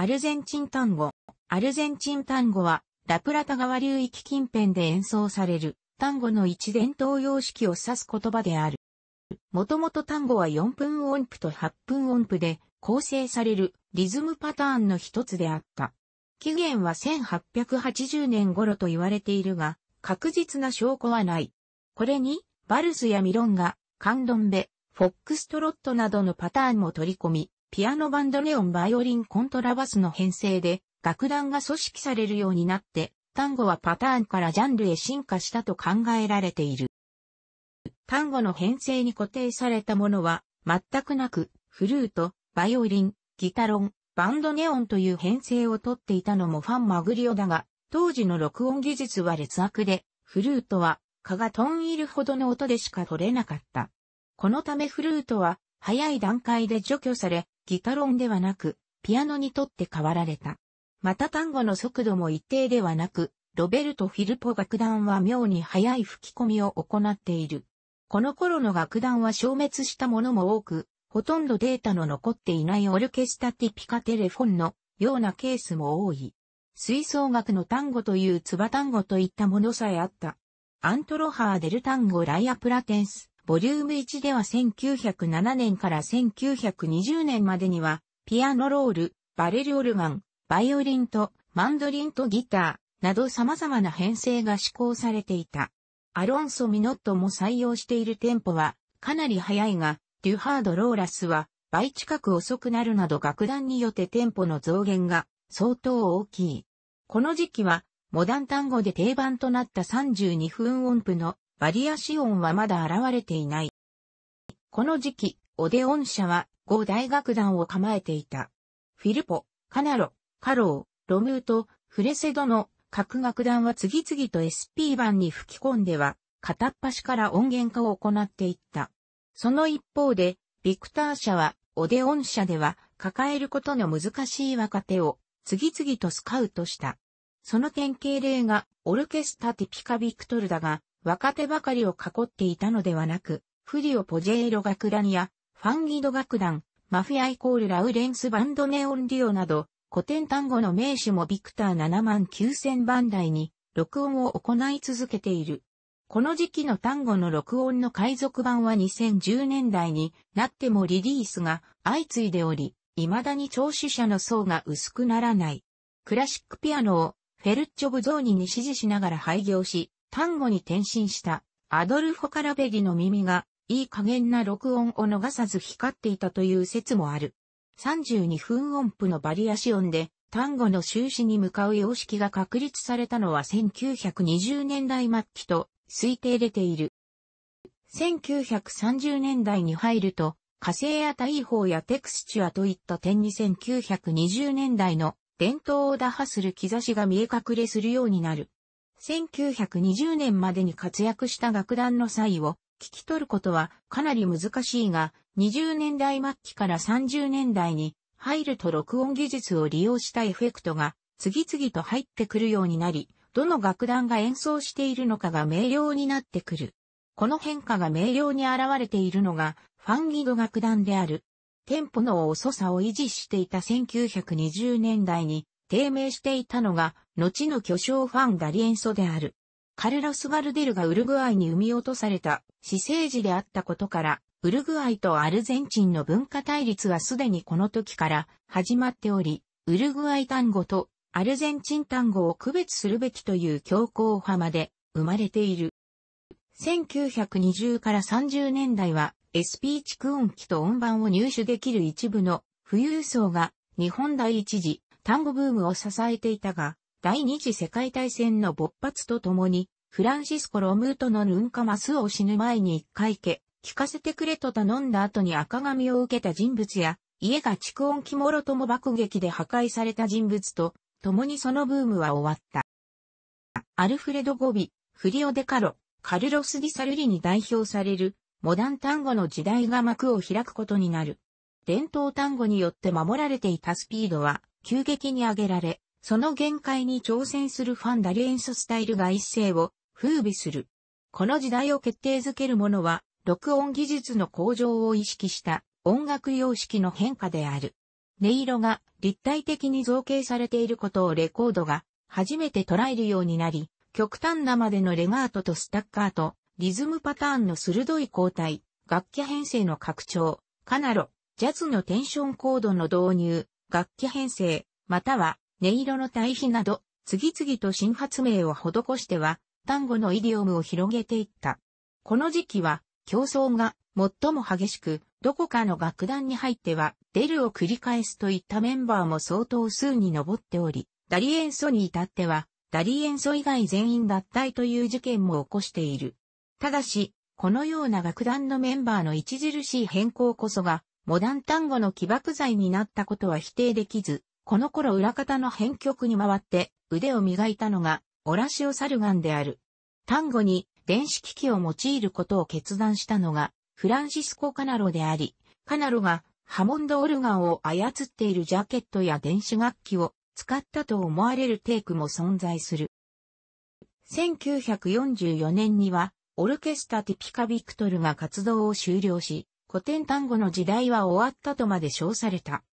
アルゼンチン単語。アルゼンチン単語は、ラプラタ川流域近辺で演奏される、単語の一伝統様式を指す言葉である。もともと単語は4分音符と8分音符で構成されるリズムパターンの一つであった。起源は1880年頃と言われているが、確実な証拠はない。これに、バルスやミロンガ、カンドンベ、フォックストロットなどのパターンも取り込み、ピアノバンドネオンバイオリンコントラバスの編成で、楽団が組織されるようになって、単語はパターンからジャンルへ進化したと考えられている。単語の編成に固定されたものは、全くなく、フルート、バイオリン、ギタロン、バンドネオンという編成をとっていたのもファンマグリオだが、当時の録音技術は劣悪で、フルートは、蚊が飛んいるほどの音でしか取れなかった。このためフルートは、早い段階で除去され、ギタロンではなく、ピアノにとって変わられた。また単語の速度も一定ではなく、ロベルト・フィルポ楽団は妙に速い吹き込みを行っている。この頃の楽団は消滅したものも多く、ほとんどデータの残っていないオルケスタティピカテレフォンのようなケースも多い。吹奏楽の単語というツバ単語といったものさえあった。アントロハーデル単語ライアプラテンス、ボリューム1では1907年から1920年までには、ピアノロール、バレルオルガン、バイオリンとマンドリンとギターなど様々な編成が施行されていた。アロンソ・ミノットも採用しているテンポはかなり速いが、デュハード・ローラスは倍近く遅くなるなど楽団によってテンポの増減が相当大きい。この時期はモダン単語で定番となった32分音符のバリアシオンはまだ現れていない。この時期、オデオン社は5大楽団を構えていた。フィルポ、カナロ、カロー、ロムーとフレセドの各楽団は次々と SP 版に吹き込んでは、片っ端から音源化を行っていった。その一方で、ビクター社は、オデオン社では、抱えることの難しい若手を、次々とスカウトした。その典型例が、オルケスタ・ティピカ・ビクトルだが、若手ばかりを囲っていたのではなく、フリオ・ポジェイロ楽団や、ファンギド楽団、マフィアイコールラウレンスバンドネオンデュオなど、古典単語の名手もビクター7万9000番台に録音を行い続けている。この時期の単語の録音の海賊版は2010年代になってもリリースが相次いでおり、未だに聴取者の層が薄くならない。クラシックピアノをフェルッチョ・ブゾーニに指示しながら廃業し、単語に転身したアドルフォ・カラベギの耳がいい加減な録音を逃さず光っていたという説もある。32分音符のバリアシオンで単語の終始に向かう様式が確立されたのは1920年代末期と推定出ている。1930年代に入ると火星や大砲やテクスチュアといった点に1920年代の伝統を打破する兆しが見え隠れするようになる。1920年までに活躍した楽団の際を聞き取ることはかなり難しいが、20年代末期から30年代に入ると録音技術を利用したエフェクトが次々と入ってくるようになり、どの楽団が演奏しているのかが明瞭になってくる。この変化が明瞭に現れているのがファンギド楽団である。テンポの遅さを維持していた1920年代に低迷していたのが、後の巨匠ファンダリエンソである。カルロス・ガルデルがウルグアイに産み落とされた私生児であったことから、ウルグアイとアルゼンチンの文化対立はすでにこの時から始まっており、ウルグアイ単語とアルゼンチン単語を区別するべきという強硬派まで生まれている。1920から30年代は SP 蓄音機と音盤を入手できる一部の富裕層が日本第一次単語ブームを支えていたが、第二次世界大戦の勃発とともに、フランシスコ・ロムートのヌンカマスを死ぬ前に一回家、聞かせてくれと頼んだ後に赤髪を受けた人物や、家が蓄音機もろとも爆撃で破壊された人物と、共にそのブームは終わった。アルフレド・ゴビ、フリオ・デ・カロ、カルロス・ディ・サルリに代表される、モダン単語の時代が幕を開くことになる。伝統単語によって守られていたスピードは、急激に上げられ、その限界に挑戦するファンダリエンススタイルが一世を風靡する。この時代を決定づけるものは、録音技術の向上を意識した音楽様式の変化である。音色が立体的に造形されていることをレコードが初めて捉えるようになり、極端なまでのレガートとスタッカート、リズムパターンの鋭い交代、楽器編成の拡張、カナロ、ジャズのテンションコードの導入、楽器編成、または音色の対比など、次々と新発明を施しては、単語のイディオムを広げていった。この時期は、競争が最も激しく、どこかの楽団に入っては、デルを繰り返すといったメンバーも相当数に上っており、ダリ演奏に至っては、ダリ演奏以外全員脱退という事件も起こしている。ただし、このような楽団のメンバーの著しい変更こそが、モダン単語の起爆剤になったことは否定できず、この頃裏方の編曲に回って腕を磨いたのが、オラシオ・サルガンである。単語に電子機器を用いることを決断したのが、フランシスコ・カナロであり、カナロがハモンド・オルガンを操っているジャケットや電子楽器を使ったと思われるテイクも存在する。1944年には、オルケスタ・ティピカ・ビクトルが活動を終了し、古典単語の時代は終わったとまで称された。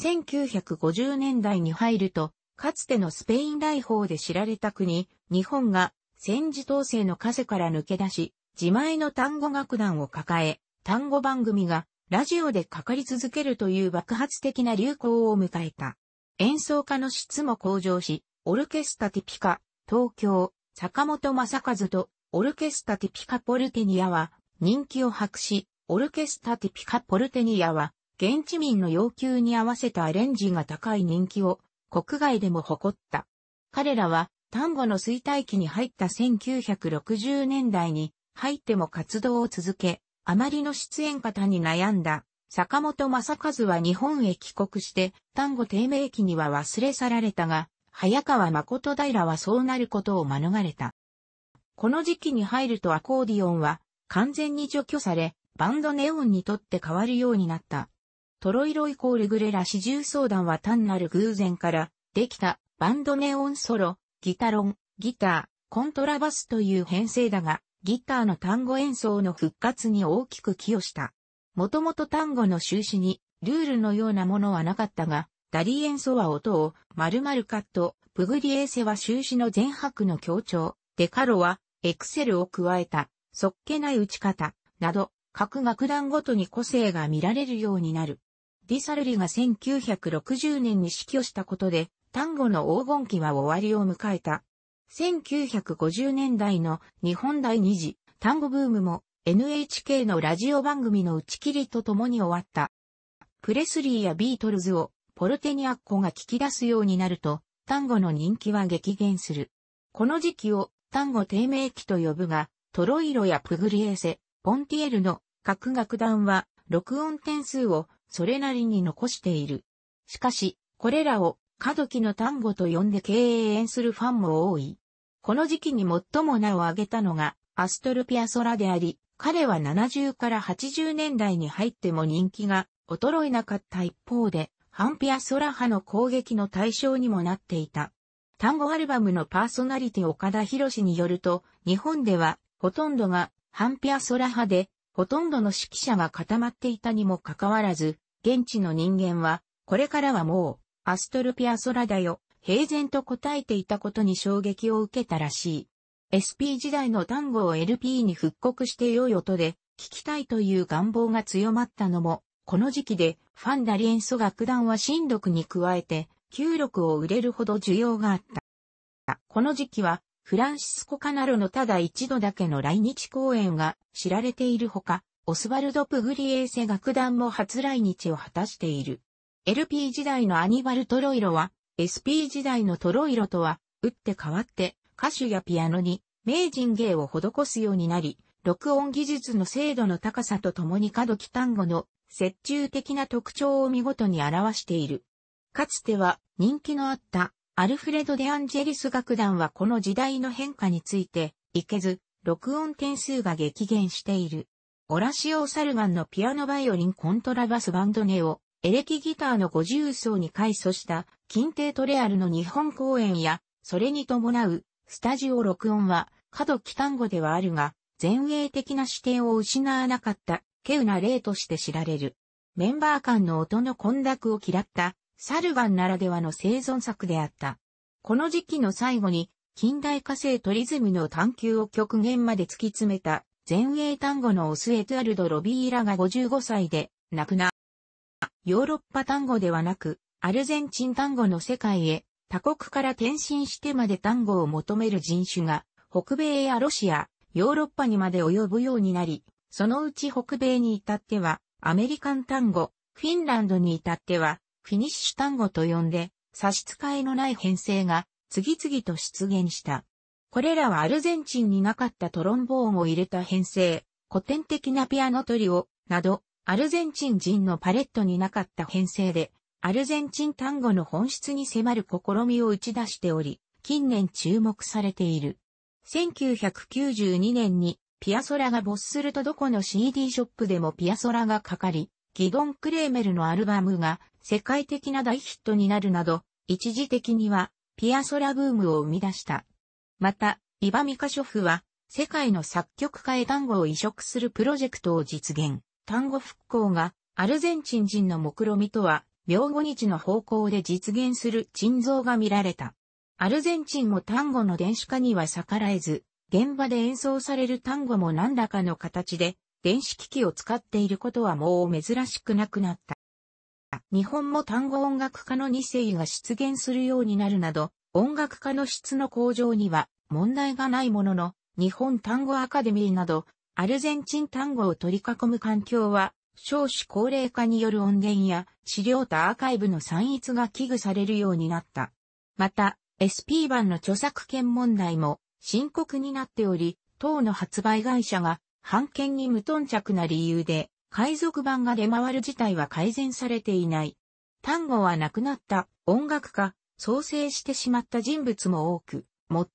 1950年代に入ると、かつてのスペイン来訪で知られた国、日本が戦時統制の枷から抜け出し、自前の単語楽団を抱え、単語番組がラジオでかかり続けるという爆発的な流行を迎えた。演奏家の質も向上し、オルケスタティピカ、東京、坂本正和とオルケスタティピカポルテニアは人気を博し、オルケスタティピカポルテニアは、現地民の要求に合わせたアレンジが高い人気を国外でも誇った。彼らは単語の衰退期に入った1960年代に入っても活動を続け、あまりの出演方に悩んだ。坂本正和は日本へ帰国して、単語低迷期には忘れ去られたが、早川誠平はそうなることを免れた。この時期に入るとアコーディオンは完全に除去され、バンドネオンにとって変わるようになった。トロイロイコールグレラ四重相談は単なる偶然からできたバンドネオンソロ、ギタロン、ギター、コントラバスという編成だが、ギターの単語演奏の復活に大きく寄与した。もともと単語の終始にルールのようなものはなかったが、ダリ演奏は音を丸々カット、プグリエーセは終始の前拍の強調、デカロはエクセルを加えた、そっけない打ち方、など、各楽団ごとに個性が見られるようになる。ディサルリが1960年に死去したことで、単語の黄金期は終わりを迎えた。1950年代の日本第二次単語ブームも NHK のラジオ番組の打ち切りとともに終わった。プレスリーやビートルズをポルテニアッコが聞き出すようになると、単語の人気は激減する。この時期を単語低迷期と呼ぶが、トロイロやプグリエセ、ポンティエルの各楽団は録音点数をそれなりに残している。しかし、これらを過木期の単語と呼んで敬遠するファンも多い。この時期に最も名を挙げたのがアストルピアソラであり、彼は70から80年代に入っても人気が衰えなかった一方で、ハンピアソラ派の攻撃の対象にもなっていた。単語アルバムのパーソナリティ岡田博によると、日本ではほとんどがハンピアソラ派で、ほとんどの指揮者が固まっていたにもかかわらず、現地の人間は、これからはもう、アストルピアソラだよ、平然と答えていたことに衝撃を受けたらしい。SP 時代の単語を LP に復刻して良い音で、聞きたいという願望が強まったのも、この時期で、ファンダリンソ楽団は新録に加えて、旧録を売れるほど需要があった。この時期は、フランシスコ・カナロのただ一度だけの来日公演が知られているほか、オスワルド・プグリエーセ楽団も初来日を果たしている。LP 時代のアニバル・トロイロは、SP 時代のトロイロとは、打って変わって、歌手やピアノに、名人芸を施すようになり、録音技術の精度の高さとともに過度期単語の折衷的な特徴を見事に表している。かつては人気のあったアルフレド・デ・アンジェリス楽団はこの時代の変化について、いけず、録音点数が激減している。オラシオ・サルガンのピアノ・バイオリン・コントラバス・バンドネを、エレキギターの50層に改装した、近帝トレアルの日本公演や、それに伴う、スタジオ録音は、角期単語ではあるが、前衛的な視点を失わなかった、稀有な例として知られる。メンバー間の音の混濁を嫌った、サルガンならではの生存策であった。この時期の最後に、近代化成トリズムの探求を極限まで突き詰めた、前衛単語のオスエトアルド・ロビーラが55歳で亡くな。ヨーロッパ単語ではなく、アルゼンチン単語の世界へ、他国から転身してまで単語を求める人種が、北米やロシア、ヨーロッパにまで及ぶようになり、そのうち北米に至っては、アメリカン単語、フィンランドに至っては、フィニッシュ単語と呼んで、差し支えのない編成が次々と出現した。これらはアルゼンチンになかったトロンボーンを入れた編成、古典的なピアノトリオ、など、アルゼンチン人のパレットになかった編成で、アルゼンチン単語の本質に迫る試みを打ち出しており、近年注目されている。1992年にピアソラが没するとどこの CD ショップでもピアソラがかかり、ギドン・クレーメルのアルバムが世界的な大ヒットになるなど、一時的にはピアソラブームを生み出した。また、イバミカショフは世界の作曲家へ単語を移植するプロジェクトを実現。単語復興がアルゼンチン人の目論見とは、秒後日の方向で実現する珍像が見られた。アルゼンチンも単語の電子化には逆らえず、現場で演奏される単語も何らかの形で電子機器を使っていることはもう珍しくなくなった。日本も単語音楽家の2世が出現するようになるなど、音楽家の質の向上には問題がないものの、日本単語アカデミーなど、アルゼンチン単語を取り囲む環境は、少子高齢化による音源や資料とアーカイブの散逸が危惧されるようになった。また、SP 版の著作権問題も深刻になっており、当の発売会社が判権に無頓着な理由で、海賊版が出回る事態は改善されていない。単語はなくなった音楽家、創生してしまった人物も多く、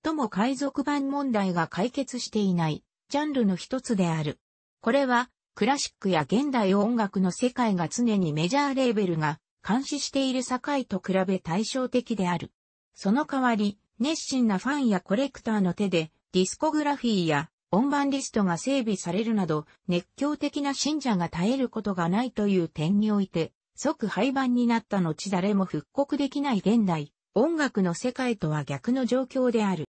最も海賊版問題が解決していないジャンルの一つである。これはクラシックや現代音楽の世界が常にメジャーレーベルが監視している境と比べ対照的である。その代わり、熱心なファンやコレクターの手でディスコグラフィーや音盤リストが整備されるなど、熱狂的な信者が絶えることがないという点において、即廃盤になった後誰も復刻できない現代、音楽の世界とは逆の状況である。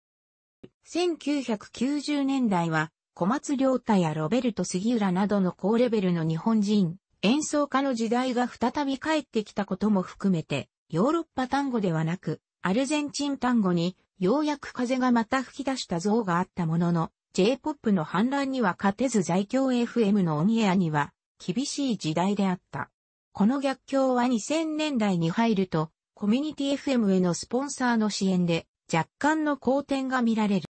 1990年代は、小松良太やロベルト杉浦などの高レベルの日本人、演奏家の時代が再び帰ってきたことも含めて、ヨーロッパ単語ではなく、アルゼンチン単語に、ようやく風がまた吹き出した像があったものの、J-POP の反乱には勝てず在京 FM のオンエアには厳しい時代であった。この逆境は2000年代に入ると、コミュニティ FM へのスポンサーの支援で若干の好転が見られる。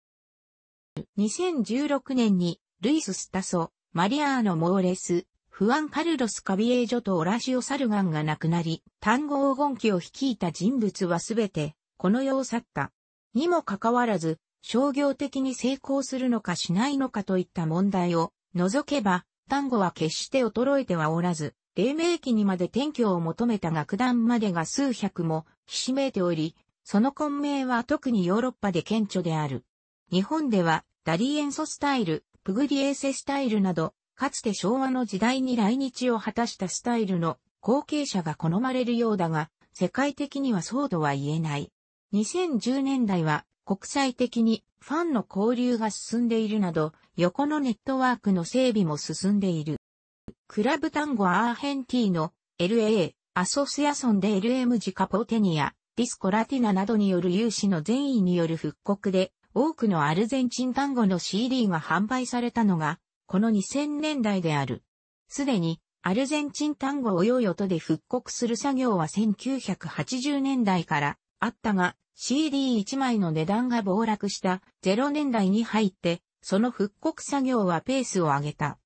2016年にルイス・スタソ、マリアーノ・モーレス、フアン・カルロス・カビエージョとオラシオ・サルガンが亡くなり、単語黄金期を率いた人物はすべて、この世を去った。にもかかわらず、商業的に成功するのかしないのかといった問題を除けば、単語は決して衰えてはおらず、黎明期にまで転居を求めた楽団までが数百もひしめいており、その混迷は特にヨーロッパで顕著である。日本では、ダリエンソスタイル、プグリエーセスタイルなど、かつて昭和の時代に来日を果たしたスタイルの後継者が好まれるようだが、世界的にはそうとは言えない。2010年代は国際的にファンの交流が進んでいるなど、横のネットワークの整備も進んでいる。クラブ単語アーヘンティーの LA、アソスヤソンで LM ジカポテニア、ディスコラティナなどによる有志の善意による復刻で、多くのアルゼンチン単語の CD が販売されたのが、この2000年代である。すでに、アルゼンチン単語を良い音で復刻する作業は1980年代からあったが、CD1 枚の値段が暴落した0年代に入って、その復刻作業はペースを上げた。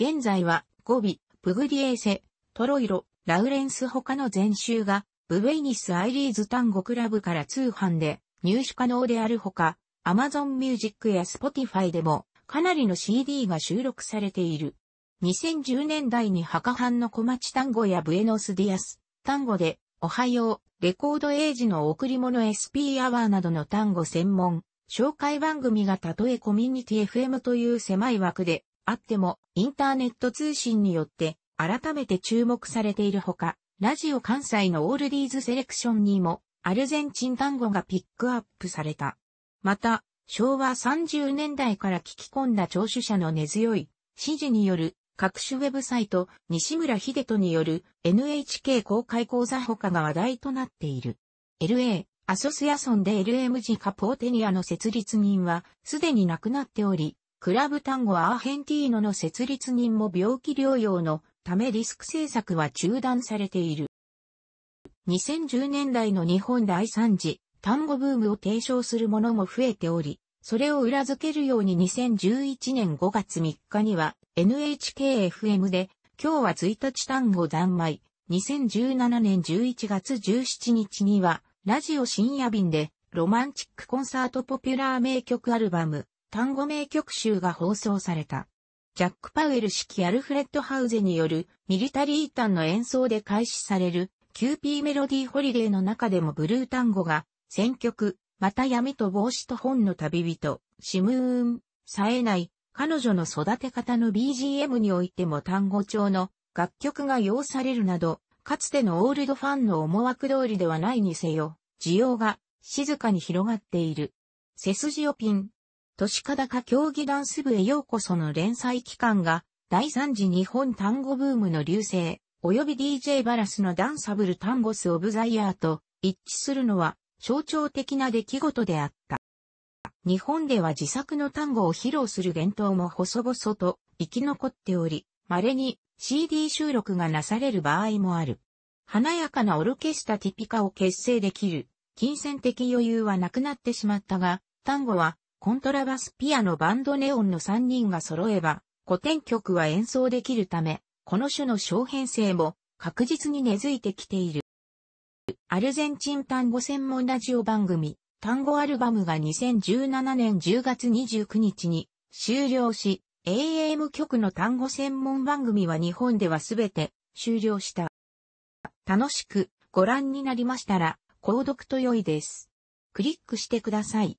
現在は、ゴビ、プグリエーセ、トロイロ、ラウレンス他の全集が、ブェイニスアイリーズ単語クラブから通販で入手可能であるほか、アマゾンミュージックやスポティファイでもかなりの CD が収録されている。2010年代に墓藩の小町単語やブエノスディアス単語で、おはよう、レコードエイジの贈り物 SP アワーなどの単語専門、紹介番組がたとえコミュニティ FM という狭い枠であっても、インターネット通信によって改めて注目されているほか、ラジオ関西のオールディーズセレクションにも、アルゼンチン単語がピックアップされた。また、昭和30年代から聞き込んだ聴取者の根強い指示による各種ウェブサイト、西村秀人による NHK 公開講座他が話題となっている。LA、アソスヤソンで LMG カポーテニアの設立人はすでに亡くなっており、クラブ単語アーヘンティーノの設立人も病気療養のためリスク政策は中断されている。2010年代の日本第3次単語ブームを提唱するもも増えており、それを裏付けるように2011年5月3日には NHKFM で、今日は1日単語残昧、2017年11月17日には、ラジオ深夜便で、ロマンチックコンサートポピュラー名曲アルバム、単語名曲集が放送された。ジャック・パウエル式アルフレッド・ハウゼによるミリタリー単の演奏で開始される QP メロディーホリデーの中でもブルー単語が選曲、また闇と帽子と本の旅人、シムーン、冴えない、彼女の育て方の BGM においても単語調の楽曲が要されるなど、かつてのオールドファンの思惑通りではないにせよ、需要が静かに広がっている。背筋をピン。都市化競技ダンス部へようこその連載期間が、第3次日本単語ブームの流星、及び DJ バラスのダンサブル単語スオブザイヤーと一致するのは象徴的な出来事であった。日本では自作の単語を披露する伝統も細々と生き残っており、稀に CD 収録がなされる場合もある。華やかなオルケスタティピカを結成できる、金銭的余裕はなくなってしまったが、単語はコントラバスピアノバンドネオンの3人が揃えば、古典曲は演奏できるため、この種の小編成も確実に根付いてきている。アルゼンチン単語専門ラジオ番組、単語アルバムが2017年10月29日に終了し、AM 局の単語専門番組は日本ではすべて終了した。楽しくご覧になりましたら、購読と良いです。クリックしてください。